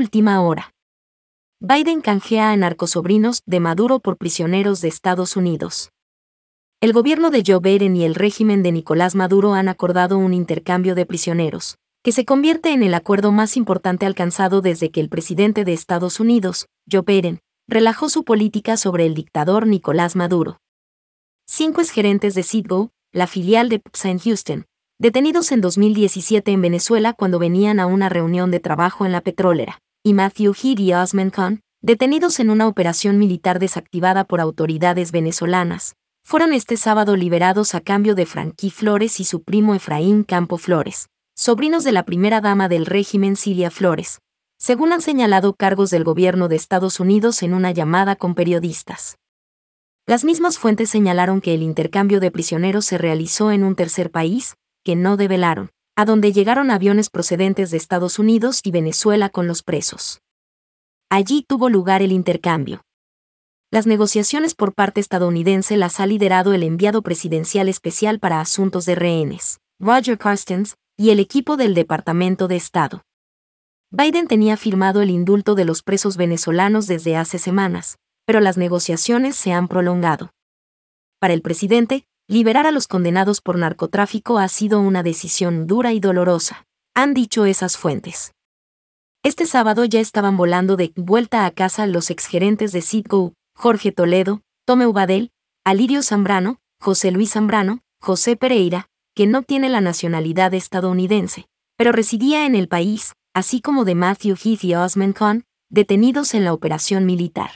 última hora. Biden canjea a narcosobrinos de Maduro por prisioneros de Estados Unidos. El gobierno de Joe Biden y el régimen de Nicolás Maduro han acordado un intercambio de prisioneros, que se convierte en el acuerdo más importante alcanzado desde que el presidente de Estados Unidos, Joe Biden, relajó su política sobre el dictador Nicolás Maduro. Cinco exgerentes de Citgo, la filial de St. en Houston, detenidos en 2017 en Venezuela cuando venían a una reunión de trabajo en la petrolera, y Matthew Head y Osman Khan, detenidos en una operación militar desactivada por autoridades venezolanas, fueron este sábado liberados a cambio de Frankie Flores y su primo Efraín Campo Flores, sobrinos de la primera dama del régimen Siria Flores, según han señalado cargos del gobierno de Estados Unidos en una llamada con periodistas. Las mismas fuentes señalaron que el intercambio de prisioneros se realizó en un tercer país, que no develaron a donde llegaron aviones procedentes de Estados Unidos y Venezuela con los presos. Allí tuvo lugar el intercambio. Las negociaciones por parte estadounidense las ha liderado el enviado presidencial especial para asuntos de rehenes, Roger Carstens, y el equipo del Departamento de Estado. Biden tenía firmado el indulto de los presos venezolanos desde hace semanas, pero las negociaciones se han prolongado. Para el presidente, Liberar a los condenados por narcotráfico ha sido una decisión dura y dolorosa, han dicho esas fuentes. Este sábado ya estaban volando de vuelta a casa los exgerentes de Citgo, Jorge Toledo, Tome Ubadel, Alirio Zambrano, José Luis Zambrano, José Pereira, que no tiene la nacionalidad estadounidense, pero residía en el país, así como de Matthew Heath y Osman Khan, detenidos en la operación militar.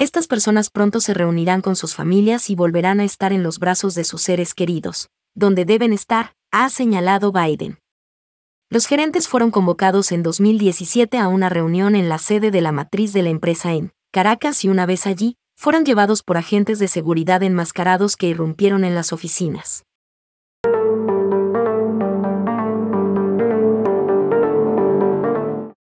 Estas personas pronto se reunirán con sus familias y volverán a estar en los brazos de sus seres queridos, donde deben estar, ha señalado Biden. Los gerentes fueron convocados en 2017 a una reunión en la sede de la matriz de la empresa en Caracas y una vez allí, fueron llevados por agentes de seguridad enmascarados que irrumpieron en las oficinas.